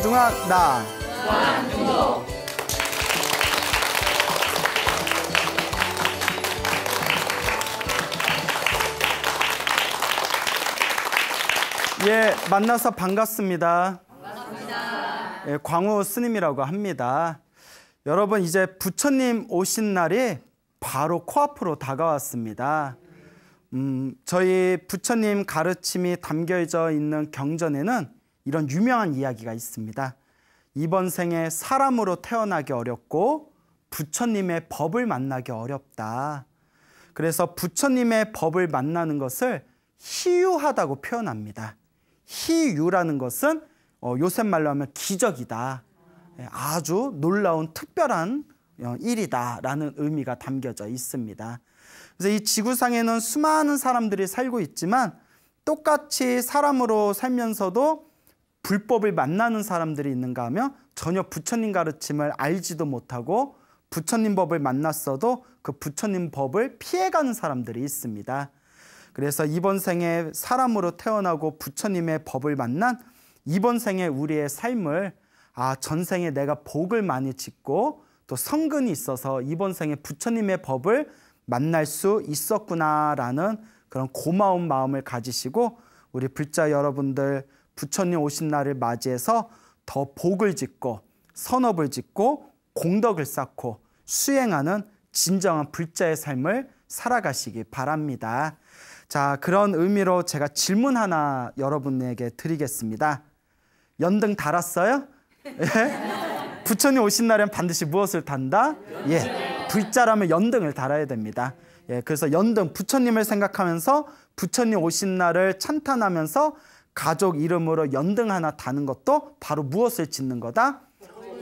고등학 나 완중고 예, 만나서 반갑습니다. 반갑습니다. 예, 광우 스님이라고 합니다. 여러분 이제 부처님 오신 날이 바로 코앞으로 다가왔습니다. 음, 저희 부처님 가르침이 담겨져 있는 경전에는 이런 유명한 이야기가 있습니다. 이번 생에 사람으로 태어나기 어렵고 부처님의 법을 만나기 어렵다. 그래서 부처님의 법을 만나는 것을 희유하다고 표현합니다. 희유라는 것은 어, 요새 말로 하면 기적이다. 예, 아주 놀라운 특별한 어, 일이다라는 의미가 담겨져 있습니다. 그래서 이 지구상에는 수많은 사람들이 살고 있지만 똑같이 사람으로 살면서도 불법을 만나는 사람들이 있는가 하면 전혀 부처님 가르침을 알지도 못하고 부처님 법을 만났어도 그 부처님 법을 피해가는 사람들이 있습니다. 그래서 이번 생에 사람으로 태어나고 부처님의 법을 만난 이번 생에 우리의 삶을 아, 전생에 내가 복을 많이 짓고 또 성근이 있어서 이번 생에 부처님의 법을 만날 수 있었구나라는 그런 고마운 마음을 가지시고 우리 불자 여러분들 부처님 오신 날을 맞이해서 더 복을 짓고 선업을 짓고 공덕을 쌓고 수행하는 진정한 불자의 삶을 살아가시기 바랍니다. 자, 그런 의미로 제가 질문 하나 여러분에게 드리겠습니다. 연등 달았어요? 예? 부처님 오신 날엔 반드시 무엇을 단다? 예. 불자라면 연등을 달아야 됩니다. 예, 그래서 연등 부처님을 생각하면서 부처님 오신 날을 찬탄하면서 가족 이름으로 연등 하나 다는 것도 바로 무엇을 짓는 거다?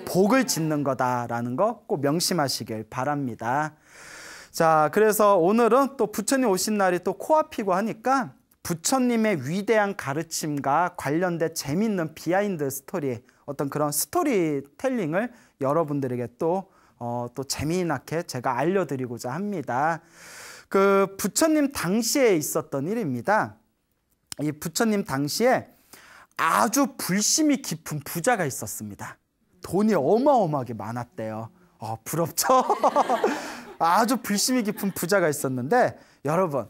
복을 짓는 거다라는 거 꼭 명심하시길 바랍니다. 자, 그래서 오늘은 또 부처님 오신 날이 또 코앞이고 하니까 부처님의 위대한 가르침과 관련된 재밌는 비하인드 스토리, 어떤 그런 스토리텔링을 여러분들에게 또, 어, 또 재미나게 제가 알려드리고자 합니다. 그 부처님 당시에 있었던 일입니다. 이 부처님 당시에 아주 불심이 깊은 부자가 있었습니다. 돈이 어마어마하게 많았대요. 어, 부럽죠? 아주 불심이 깊은 부자가 있었는데 여러분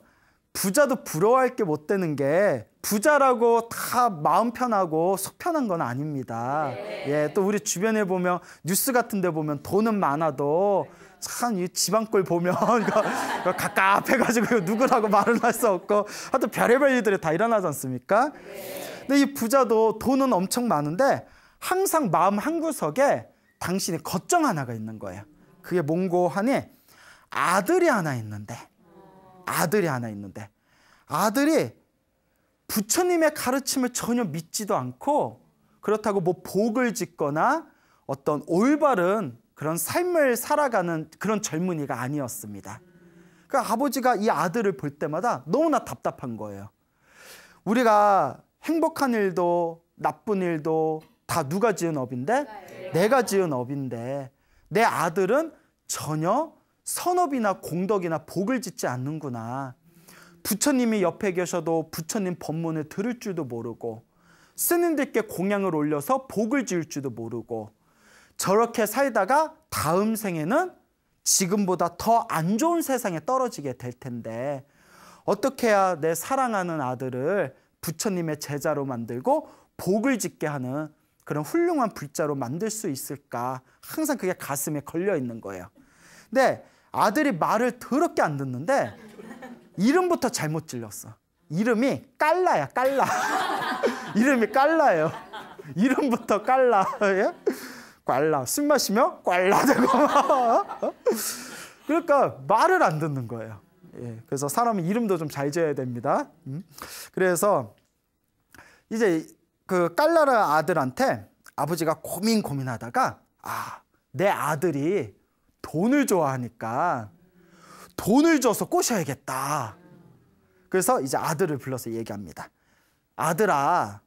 부자도 부러워할 게 못 되는 게 부자라고 다 마음 편하고 속 편한 건 아닙니다. 네. 예, 또 우리 주변에 보면 뉴스 같은 데 보면 돈은 많아도 참 이 지방골 보면 갑갑해가지고 누구라고 말은 할수 없고 하여튼 별의별 일들이 다 일어나지 않습니까? 근데 이 부자도 돈은 엄청 많은데 항상 마음 한구석에 당신의 걱정 하나가 있는 거예요. 그게 뭔고 하니 아들이 하나 있는데 아들이 하나 있는데 아들이 부처님의 가르침을 전혀 믿지도 않고 그렇다고 뭐 복을 짓거나 어떤 올바른 그런 삶을 살아가는 그런 젊은이가 아니었습니다. 그러니까 아버지가 이 아들을 볼 때마다 너무나 답답한 거예요. 우리가 행복한 일도 나쁜 일도 다 누가 지은 업인데? 내가 지은 업인데 내 아들은 전혀 선업이나 공덕이나 복을 짓지 않는구나. 부처님이 옆에 계셔도 부처님 법문을 들을 줄도 모르고 스님들께 공양을 올려서 복을 지을 줄도 모르고 저렇게 살다가 다음 생에는 지금보다 더 안 좋은 세상에 떨어지게 될 텐데 어떻게 해야 내 사랑하는 아들을 부처님의 제자로 만들고 복을 짓게 하는 그런 훌륭한 불자로 만들 수 있을까 항상 그게 가슴에 걸려 있는 거예요. 근데 아들이 말을 더럽게 안 듣는데 이름부터 잘못 질렀어. 이름이 깔라야, 깔라. 이름이 깔라예요. 이름부터 깔라. 예? 라술 마시면 꽐라 되고. 어? 그러니까 말을 안 듣는 거예요. 예, 그래서 사람은 이름도 좀 잘 지어야 됩니다. 음? 그래서 이제 그 깔라라 아들한테 아버지가 고민 고민하다가 아, 내 아들이 돈을 좋아하니까 돈을 줘서 꼬셔야겠다. 그래서 이제 아들을 불러서 얘기합니다. 아들아,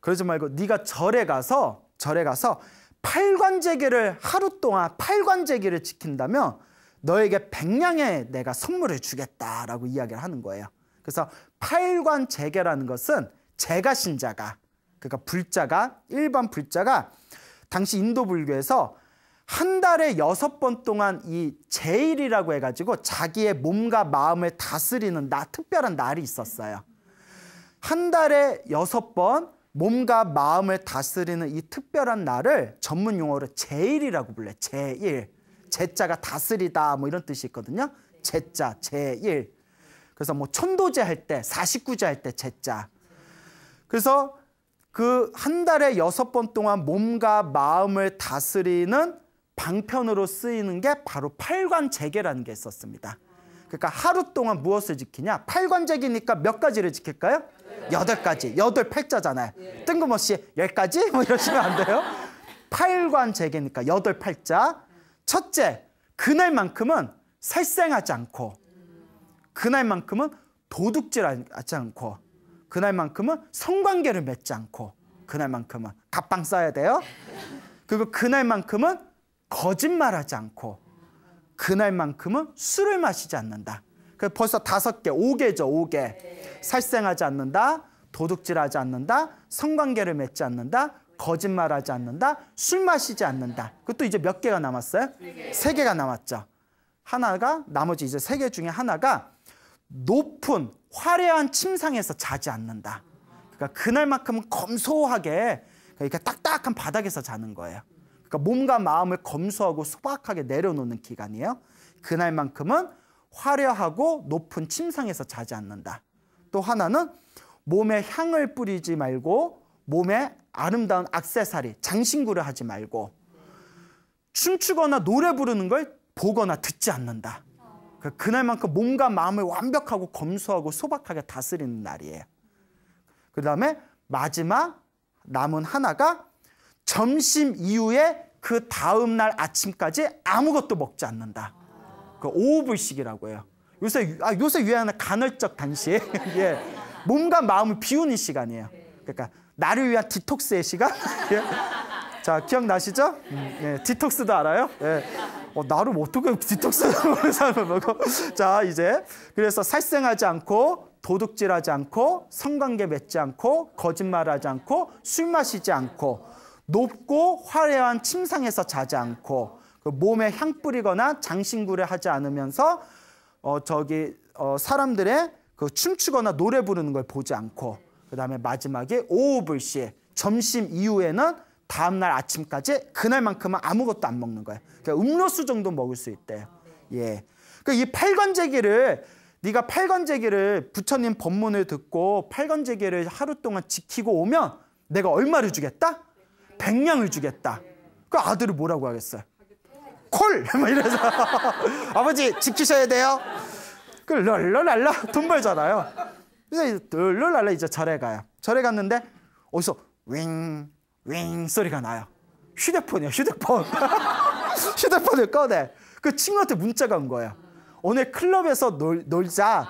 그러지 말고 네가 절에 가서 절에 가서 팔관제기를 하루 동안 팔관제기를 지킨다면 너에게 백냥에 내가 선물을 주겠다라고 이야기를 하는 거예요. 그래서 팔관제계라는 것은 제가 신자가 그러니까 불자가 일반 불자가 당시 인도 불교에서 한 달에 여섯 번 동안 이 제일이라고 해가지고 자기의 몸과 마음을 다스리는 나 특별한 날이 있었어요. 한 달에 여섯 번 몸과 마음을 다스리는 이 특별한 날을 전문 용어로 제일이라고 불러요. 제일. 제자가 다스리다 뭐 이런 뜻이 있거든요. 제자, 제일. 그래서 뭐 천도제 할 때, 사십구제 할 때 제자. 그래서 그 한 달에 여섯 번 동안 몸과 마음을 다스리는 방편으로 쓰이는 게 바로 팔관제계라는 게 있었습니다. 그러니까 하루 동안 무엇을 지키냐? 팔관제기니까 몇 가지를 지킬까요? 여덟 가지. 여덟 팔자잖아요. 뜬금없이 열 가지? 뭐 이러시면 안 돼요. 팔관제기니까 여덟 팔자. 첫째, 그날만큼은 살생하지 않고 그날만큼은 도둑질하지 않고 그날만큼은 성관계를 맺지 않고 그날만큼은 갑방 써야 돼요. 그리고 그날만큼은 거짓말하지 않고 그날만큼은 술을 마시지 않는다. 그 벌써 다섯 개, 5개죠, 5개. 살생하지 않는다, 도둑질하지 않는다, 성관계를 맺지 않는다, 거짓말하지 않는다, 술 마시지 않는다. 그것도 이제 몇 개가 남았어요? 세 개가 남았죠. 하나가 나머지 이제 세 개 중에 하나가 높은 화려한 침상에서 자지 않는다. 그러니까 그날만큼은 검소하게 그러니까 딱딱한 바닥에서 자는 거예요. 그러니까 몸과 마음을 검소하고 소박하게 내려놓는 기간이에요. 그날만큼은 화려하고 높은 침상에서 자지 않는다. 또 하나는 몸에 향을 뿌리지 말고 몸에 아름다운 악세사리, 장신구를 하지 말고 춤추거나 노래 부르는 걸 보거나 듣지 않는다. 그러니까 그날만큼 몸과 마음을 완벽하고 검소하고 소박하게 다스리는 날이에요. 그 다음에 마지막 남은 하나가 점심 이후에 그 다음 날 아침까지 아무것도 먹지 않는다. 그 오불식이라고 해요. 요새 아, 요새 유하는 간헐적 단식. 예. 몸과 마음을 비우는 시간이에요. 그러니까 나를 위한 디톡스의 시간. 예. 자 기억나시죠? 음, 예. 디톡스도 알아요? 예. 어, 나를 어떻게 디톡스를는 사람을 먹어? 자 이제 그래서 살생하지 않고 도둑질하지 않고 성관계 맺지 않고 거짓말하지 않고 술 마시지 않고 높고 화려한 침상에서 자지 않고 그 몸에 향 뿌리거나 장신구를 하지 않으면서 어 저기 어 사람들의 그 춤추거나 노래 부르는 걸 보지 않고 그다음에 마지막에 오후불시 점심 이후에는 다음 날 아침까지 그날만큼은 아무것도 안 먹는 거예요. 그러니까 음료수 정도 먹을 수 있대요. 예. 그이 그러니까 팔건제기를 네가 팔건제기를 부처님 법문을 듣고 팔건제기를 하루 동안 지키고 오면 내가 얼마를 주겠다? 백냥을 주겠다. 그아들을 뭐라고 하겠어요? 콜! 막 이래서 아버지 지키셔야 돼요. 그 럴럴랄라 돈 벌잖아요. 그래서 럴럴랄라 이제 절에 가요. 절에 갔는데 어디서 윙, 윙 소리가 나요. 휴대폰이야 휴대폰. 휴대폰을 꺼내. 그 친구한테 문자가 온 거예요. 오늘 클럽에서 놀, 놀자.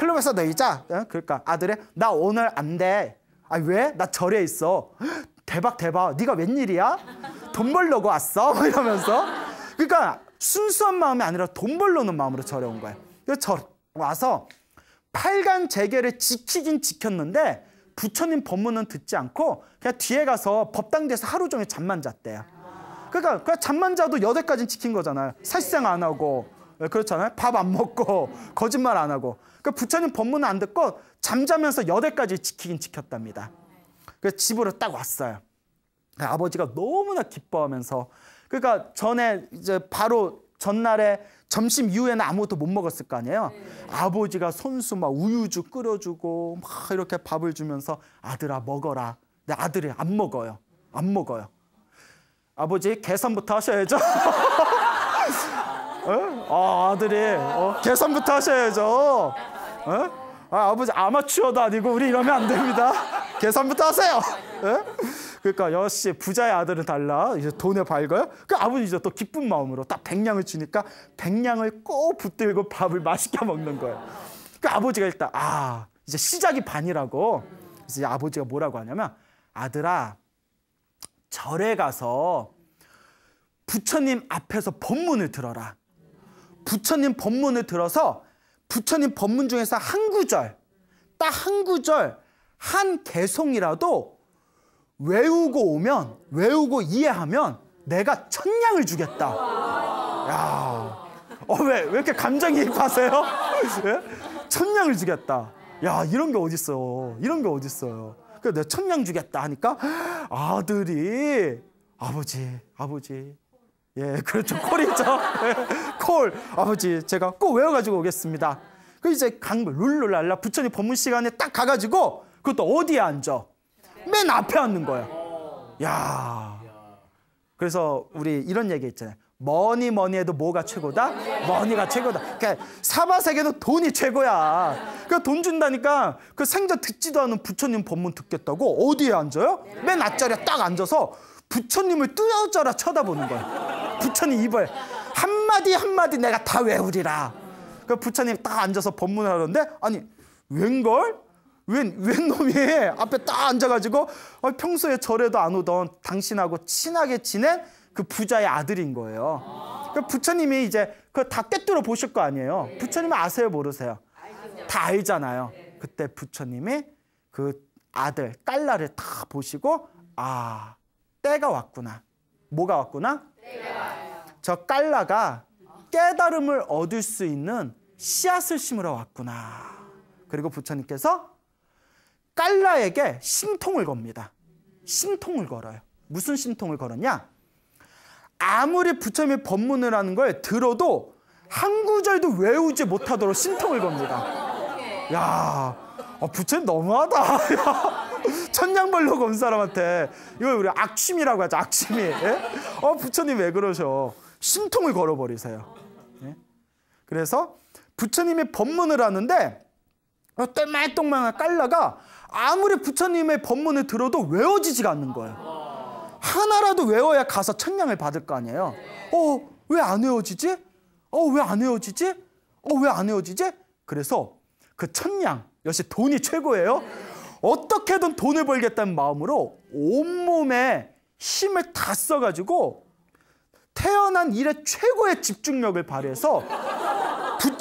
클럽에서 놀자. 그러니까 아들의 나 오늘 안 돼. 아 왜? 나 절에 있어. 대박 대박 네가 웬일이야? 돈 벌려고 왔어? 뭐 이러면서 그러니까 순수한 마음이 아니라 돈 벌려는 마음으로 절해온 거예요 그래서 절 와서 팔간 재계를 지키긴 지켰는데 부처님 법문은 듣지 않고 그냥 뒤에 가서 법당대에서 하루 종일 잠만 잤대요 그러니까 그냥 잠만 자도 여대까지는 지킨 거잖아요 살생 안 하고 그렇잖아요. 밥 안 먹고 거짓말 안 하고. 그러니까 부처님 법문은안 듣고 잠자면서 여대까지 지키긴 지켰답니다. 그래서 집으로 딱 왔어요. 아버지가 너무나 기뻐하면서 그러니까 전에 이제 바로 전날에 점심 이후에는 아무것도 못 먹었을 거 아니에요. 네. 아버지가 손수 막 우유주 끓여주고 막 이렇게 밥을 주면서 아들아 먹어라. 내 아들이 안 먹어요. 안 먹어요. 아버지 계산부터 하셔야죠. 어? 아, 들이 어, 계산부터 하셔야죠. 어? 아, 아버지 아마추어도 아니고 우리 이러면 안 됩니다. 계산부터 하세요. 네? 그러니까 역시 부자의 아들은 달라. 이제 돈에 밝아요. 그 아버지 이또 기쁜 마음으로 딱 백냥을 주니까 백냥을 꼭 붙들고 밥을 맛있게 먹는 거예요. 그 아버지가 일단 아 이제 시작이 반이라고. 이제 아버지가 뭐라고 하냐면 아들아 절에 가서 부처님 앞에서 법문을 들어라. 부처님 법문을 들어서 부처님 법문 중에서 한 구절, 딱 한 구절 한 개송이라도 외우고 오면 외우고 이해하면 내가 천냥을 주겠다. 야. 어, 왜, 왜 이렇게 감정이입하세요? 예? 천냥을 주겠다. 야, 이런 게 어딨어. 이런 게 어딨어요. 그래 내가 천냥 주겠다 하니까 아, 아들이 아버지, 아버지. 예, 그렇죠. 콜이죠. 콜. 아버지, 제가 꼭 외워가지고 오겠습니다. 그 이제 강물 룰루랄라 부처님 법문 시간에 딱 가가지고 그것도 어디에 앉아? 맨 앞에 앉는 거야. 야. 그래서 우리 이런 얘기 있잖아요. 뭐니 뭐니 해도 뭐가 최고다? 머니가 최고다. 그러니까 사바세계도 돈이 최고야. 그러니까 준다니까 그 생전 듣지도 않은 부처님 법문 듣겠다고 어디에 앉아요? 맨 앞자리에 딱 앉아서 부처님을 뚫어져라 쳐다보는 거야. 부처님 입을 한마디 한마디 내가 다 외우리라. 그 부처님 딱 앉아서 법문을 하는데 아니 웬걸? 웬, 웬 놈이 앞에 딱 앉아가지고 어, 평소에 절에도 안 오던 당신하고 친하게 지낸 그 부자의 아들인 거예요. 그 부처님이 이제 그다 꿰뚫어 보실 거 아니에요. 부처님은 아세요, 모르세요? 다 알잖아요. 그때 부처님이 그 아들, 깔라를 다 보시고 아, 때가 왔구나. 뭐가 왔구나? 저 깔라가 깨달음을 얻을 수 있는 씨앗을 심으러 왔구나. 그리고 부처님께서 깔라에게 신통을 겁니다. 신통을 걸어요. 무슨 신통을 걸었냐? 아무리 부처님의 법문을 하는 걸 들어도 한 구절도 외우지 못하도록 신통을 겁니다. 야, 어, 부처님 너무하다. 야, 천냥벌로 검 사람한테 이걸 우리 악취미라고 하죠. 악취미. 예? 어, 부처님 왜 그러셔? 신통을 걸어버리세요. 예? 그래서 부처님의 법문을 하는데 똘말똥망한 어, 깔라가 아무리 부처님의 법문을 들어도 외워지지가 않는 거예요. 하나라도 외워야 가서 청량을 받을 거 아니에요. 어, 왜 안 외워지지? 어, 왜 안 외워지지? 어, 왜 안 외워지지? 그래서 그 청량, 역시 돈이 최고예요. 어떻게든 돈을 벌겠다는 마음으로 온몸에 힘을 다 써가지고 태어난 일에 최고의 집중력을 발휘해서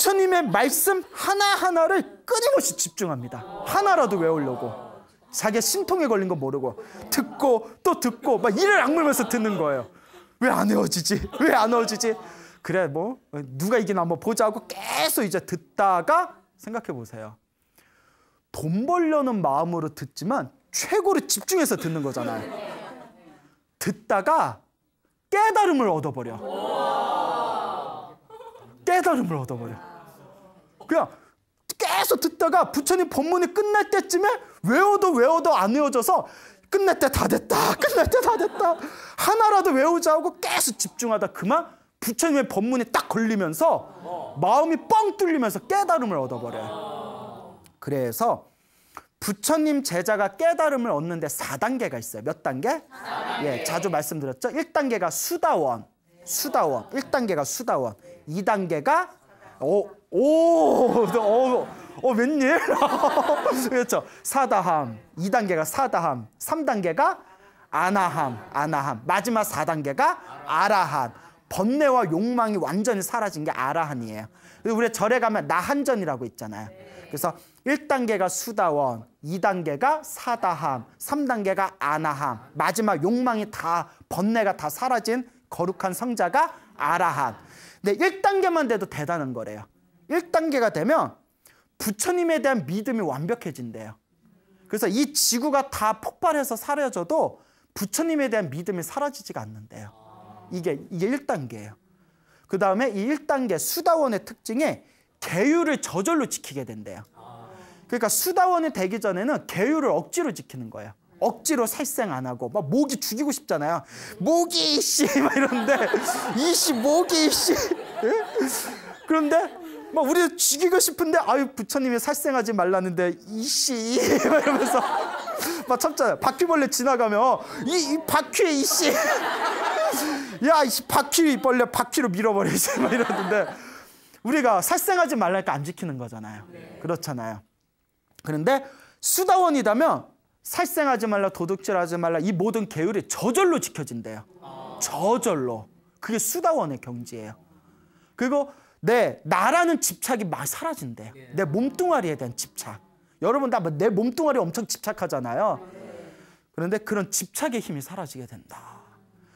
부처님의 말씀 하나하나를 끊임없이 집중합니다. 하나라도 외우려고. 자기가 신통에 걸린 거 모르고 듣고 또 듣고 막 이를 악물면서 듣는 거예요. 왜 안 외워지지? 왜 안 외워지지? 그래 뭐 누가 이기나 한 보자고 계속 이제 듣다가 생각해 보세요. 돈 벌려는 마음으로 듣지만 최고로 집중해서 듣는 거잖아요. 듣다가 깨달음을 얻어버려. 깨달음을 얻어버려. 그냥 계속 듣다가 부처님 법문이 끝날 때쯤에 외워도 외워도 안 외워져서 끝날 때 다 됐다. 끝날 때 다 됐다. 하나라도 외우자 고 계속 집중하다 그만 부처님의 법문에 딱 걸리면서 마음이 뻥 뚫리면서 깨달음을 얻어버려요. 그래서 부처님 제자가 깨달음을 얻는데 사단계가 있어요. 몇 단계? 4단계. 예, 자주 말씀드렸죠. 일단계가 수다원. 수다원. 일단계가 수다원. 이단계가 오, 오, 어, 어 웬일? 그렇죠. 사다함. 2단계가 사다함. 3단계가 아나함. 아나함. 마지막 4단계가 아라한. 번뇌와 욕망이 완전히 사라진 게 아라한이에요. 우리 절에 가면 나한전이라고 있잖아요. 그래서 1단계가 수다원, 2단계가 사다함, 3단계가 아나함, 마지막 욕망이 다 번뇌가 다 사라진 거룩한 성자가 아라한. 근데 1단계만 돼도 대단한 거래요. 1단계가 되면 부처님에 대한 믿음이 완벽해진대요. 그래서 이 지구가 다 폭발해서 사라져도 부처님에 대한 믿음이 사라지지가 않는데요. 이게, 이게 1단계예요. 그 다음에 이 1단계 수다원의 특징이 계율을 저절로 지키게 된대요. 그러니까 수다원이 되기 전에는 계율을 억지로 지키는 거예요. 억지로 살생 안 하고 막 모기 죽이고 싶잖아요. 모기 씨 막이러데이씨 모기 씨. 예? 그런데 막 우리 죽이고 싶은데 아유 부처님이 살생하지 말라는데 이씨 이러면서 막 참잖아요. 바퀴벌레 지나가면 어, 이, 이 바퀴 이씨 야이 바퀴 벌레 바퀴로 밀어버리지 막 이러는데 우리가 살생하지 말라니까 안 지키는 거잖아요. 네. 그렇잖아요. 그런데 수다원이다면 살생하지 말라 도둑질하지 말라 이 모든 계율이 저절로 지켜진대요. 아. 저절로. 그게 수다원의 경지예요. 그리고 내 나라는 집착이 막 사라진대요. 예. 내 몸뚱아리에 대한 집착. 여러분 다내 몸뚱아리 엄청 집착하잖아요. 그런데 그런 집착의 힘이 사라지게 된다.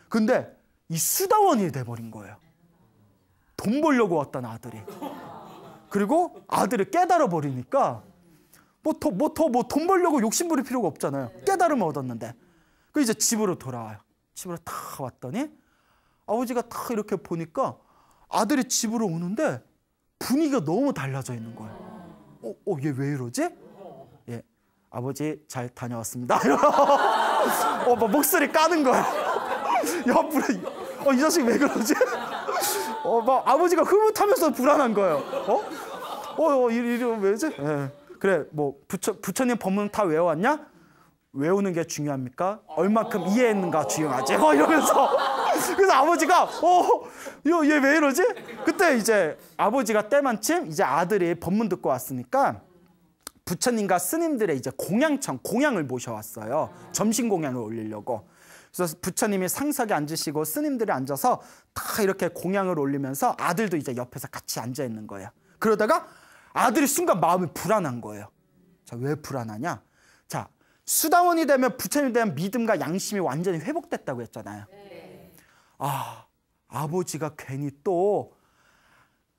근데 이 수다원이 돼버린 거예요. 돈 벌려고 왔던 아들이. 그리고 아들을 깨달아 버리니까 뭐 더 뭐 더, 뭐돈 뭐 벌려고 욕심 부릴 필요가 없잖아요. 깨달음을 얻었는데. 그 이제 집으로 돌아와요. 집으로 다 왔더니 아버지가 다 이렇게 보니까 아들이 집으로 오는데 분위기가 너무 달라져 있는 거예요. 어, 어, 얘 왜 이러지? 예, 아버지 잘 다녀왔습니다. 어, 막 목소리 까는 거야. 야, 불안. 어, 이 자식 왜 그러지? 어, 막 아버지가 흐뭇하면서 불안한 거예요. 어? 어, 어 이리, 이리 왜지? 예. 그래, 뭐 부처 부처님 법문 다 외워왔냐? 외우는 게 중요합니까? 얼마큼 이해했는가 중요하지? 어, 이러면서. 그래서 아버지가 어얘 왜 이러지? 그때 이제 아버지가 때만침 이제 아들이 법문 듣고 왔으니까 부처님과 스님들의 이제 공양청 공양을 모셔왔어요. 점심 공양을 올리려고. 그래서 부처님이 상석에 앉으시고 스님들이 앉아서 다 이렇게 공양을 올리면서 아들도 이제 옆에서 같이 앉아 있는 거예요. 그러다가 아들이 순간 마음이 불안한 거예요. 자, 왜 불안하냐? 자, 수다원이 되면 부처님에 대한 믿음과 양심이 완전히 회복됐다고 했잖아요. 아, 아버지가 괜히 또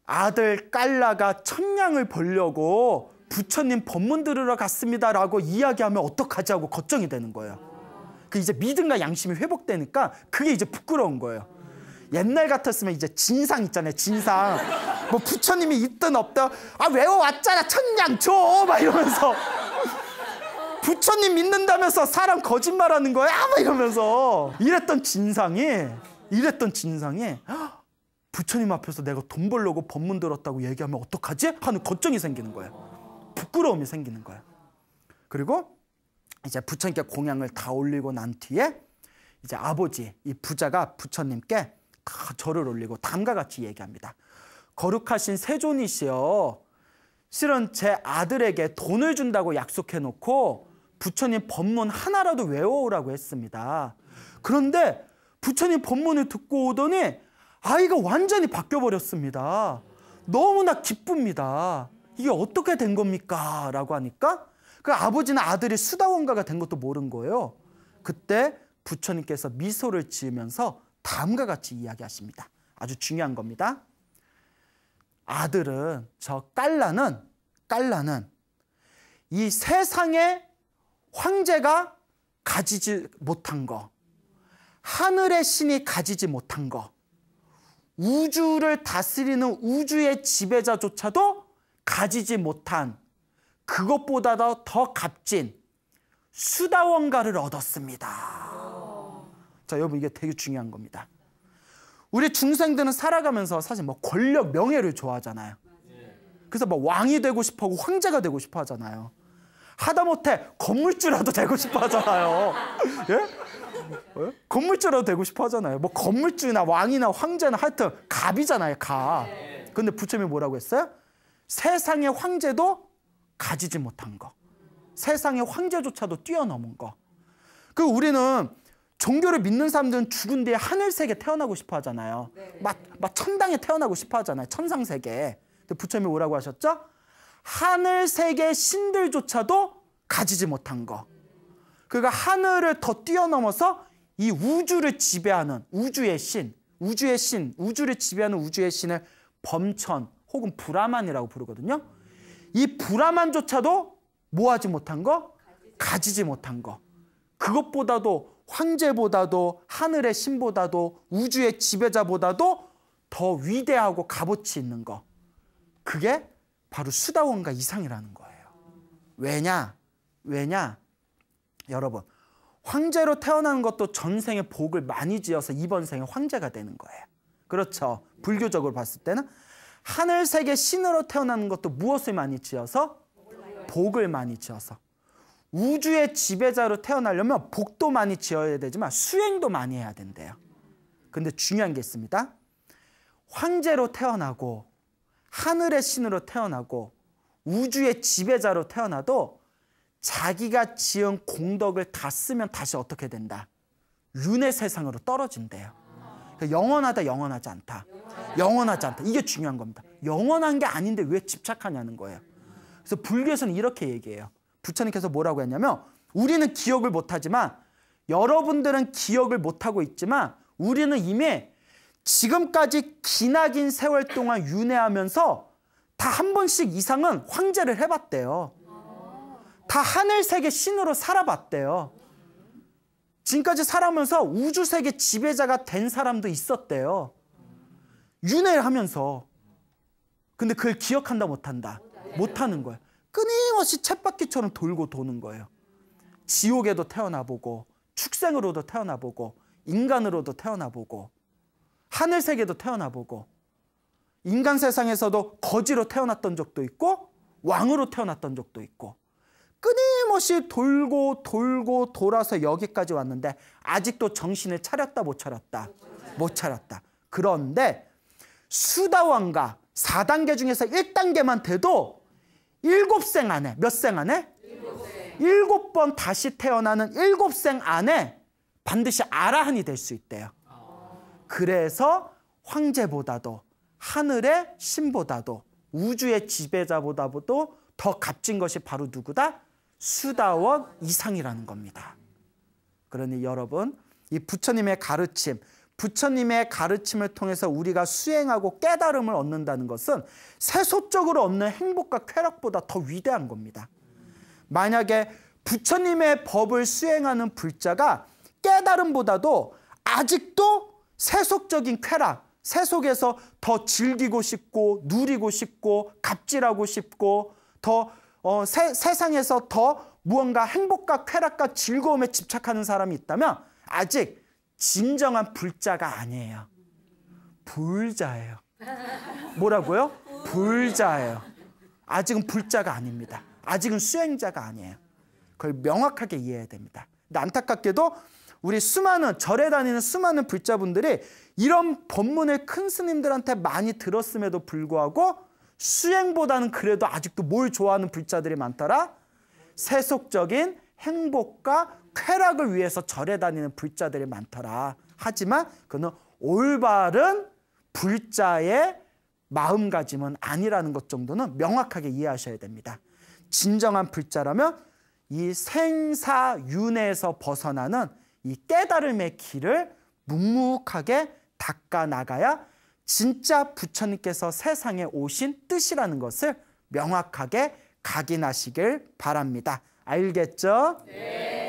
아들 깔라가 천냥을 벌려고 부처님 법문 들으러 갔습니다라고 이야기하면 어떡하지 하고 걱정이 되는 거예요. 그 이제 믿음과 양심이 회복되니까 그게 이제 부끄러운 거예요. 옛날 같았으면 이제 진상 있잖아요, 진상. 뭐 부처님이 있든 없든 아 외워왔잖아, 천냥 줘! 막 이러면서 부처님 믿는다면서 사람 거짓말하는 거야? 막 이러면서 이랬던 진상이 이랬던 진상에 부처님 앞에서 내가 돈 벌려고 법문 들었다고 얘기하면 어떡하지? 하는 걱정이 생기는 거예요. 부끄러움이 생기는 거예요. 그리고 이제 부처님께 공양을 다 올리고 난 뒤에 이제 아버지 이 부자가 부처님께 다 절을 올리고 다음과 같이 얘기합니다. 거룩하신 세존이시여 실은 제 아들에게 돈을 준다고 약속해 놓고 부처님 법문 하나라도 외워오라고 했습니다. 그런데 부처님 법문을 듣고 오더니 아이가 완전히 바뀌어 버렸습니다. 너무나 기쁩니다. 이게 어떻게 된 겁니까? 라고 하니까 그 아버지는 아들이 수다원가가 된 것도 모른 거예요. 그때 부처님께서 미소를 지으면서 다음과 같이 이야기하십니다. 아주 중요한 겁니다. 아들은 저 깔라는 깔라는 이 세상의 황제가 가지지 못한 거 하늘의 신이 가지지 못한 거. 우주를 다스리는 우주의 지배자조차도 가지지 못한 그것보다 더 값진 수다원가를 얻었습니다. 자, 여러분 이게 되게 중요한 겁니다. 우리 중생들은 살아가면서 사실 뭐 권력, 명예를 좋아하잖아요. 그래서 뭐 왕이 되고 싶어하고 황제가 되고 싶어 하잖아요. 하다못해 건물주라도 되고 싶어 하잖아요. 예? 어? 건물주라도 되고 싶어 하잖아요. 뭐 건물주나 왕이나 황제나 하여튼 갑이잖아요. 가. 근데 부처님이 뭐라고 했어요? 세상의 황제도 가지지 못한 거. 세상의 황제조차도 뛰어넘은 거. 그 우리는 종교를 믿는 사람들은 죽은 뒤에 하늘 세계 태어나고 싶어 하잖아요. 막, 네. 막 천당에 태어나고 싶어 하잖아요. 천상 세계. 근데 부처님이 뭐라고 하셨죠? 하늘 세계 신들조차도 가지지 못한 거. 그가 하늘을 더 뛰어넘어서 이 우주를 지배하는 우주의 신, 우주의 신, 우주를 지배하는 우주의 신을 범천 혹은 브라만이라고 부르거든요. 이 브라만조차도 뭐하지 못한 거? 가지지 못한 거. 그것보다도 황제보다도 하늘의 신보다도 우주의 지배자보다도 더 위대하고 값어치 있는 거. 그게 바로 수다원과 이상이라는 거예요. 왜냐? 왜냐? 여러분 황제로 태어나는 것도 전생에 복을 많이 지어서 이번 생에 황제가 되는 거예요. 그렇죠. 불교적으로 봤을 때는 하늘 세계 신으로 태어나는 것도 무엇을 많이 지어서 복을 많이 지어서 우주의 지배자로 태어나려면 복도 많이 지어야 되지만 수행도 많이 해야 된대요. 근데 중요한 게 있습니다. 황제로 태어나고 하늘의 신으로 태어나고 우주의 지배자로 태어나도 자기가 지은 공덕을 다 쓰면 다시 어떻게 된다? 윤의 세상으로 떨어진대요. 그러니까 영원하다 영원하지 않다. 영원하지 않다. 이게 중요한 겁니다. 영원한 게 아닌데 왜 집착하냐는 거예요. 그래서 불교에서는 이렇게 얘기해요. 부처님께서 뭐라고 했냐면 우리는 기억을 못하지만 여러분들은 기억을 못하고 있지만 우리는 이미 지금까지 기나긴 세월 동안 윤회하면서 다 한 번씩 이상은 황제를 해봤대요. 다 하늘 세계 신으로 살아봤대요. 지금까지 살아면서 우주 세계 지배자가 된 사람도 있었대요. 윤회를 하면서. 근데 그걸 기억한다 못한다. 못하는 거예요. 끊임없이 쳇바퀴처럼 돌고 도는 거예요. 지옥에도 태어나보고 축생으로도 태어나보고 인간으로도 태어나보고 하늘 세계도 태어나보고 인간 세상에서도 거지로 태어났던 적도 있고 왕으로 태어났던 적도 있고 끊임없이 돌고 돌고 돌아서 여기까지 왔는데 아직도 정신을 차렸다 못 차렸다 못 차렸다. 그런데 수다원과 4단계 중에서 1단계만 돼도 7생 안에 몇 생 안에? 7생. 7번 다시 태어나는 7생 안에 반드시 아라한이 될 수 있대요. 그래서 황제보다도 하늘의 신보다도 우주의 지배자보다도 더 값진 것이 바로 누구다? 수다원 이상이라는 겁니다. 그러니 여러분 이 부처님의 가르침 부처님의 가르침을 통해서 우리가 수행하고 깨달음을 얻는다는 것은 세속적으로 얻는 행복과 쾌락보다 더 위대한 겁니다. 만약에 부처님의 법을 수행하는 불자가 깨달음보다도 아직도 세속적인 쾌락, 세속에서 더 즐기고 싶고 누리고 싶고 갑질하고 싶고 더 어, 세, 세상에서 더 무언가 행복과 쾌락과 즐거움에 집착하는 사람이 있다면 아직 진정한 불자가 아니에요. 불자예요. 뭐라고요? 불자예요. 아직은 불자가 아닙니다. 아직은 수행자가 아니에요. 그걸 명확하게 이해해야 됩니다. 근데 안타깝게도 우리 수많은 절에 다니는 수많은 불자분들이 이런 법문을 큰 스님들한테 많이 들었음에도 불구하고 수행보다는 그래도 아직도 뭘 좋아하는 불자들이 많더라? 세속적인 행복과 쾌락을 위해서 절에 다니는 불자들이 많더라. 하지만 그는 올바른 불자의 마음가짐은 아니라는 것 정도는 명확하게 이해하셔야 됩니다. 진정한 불자라면 이 생사윤회에서 벗어나는 이 깨달음의 길을 묵묵하게 닦아 나가야 진짜 부처님께서 세상에 오신 뜻이라는 것을 명확하게 각인하시길 바랍니다. 알겠죠? 네.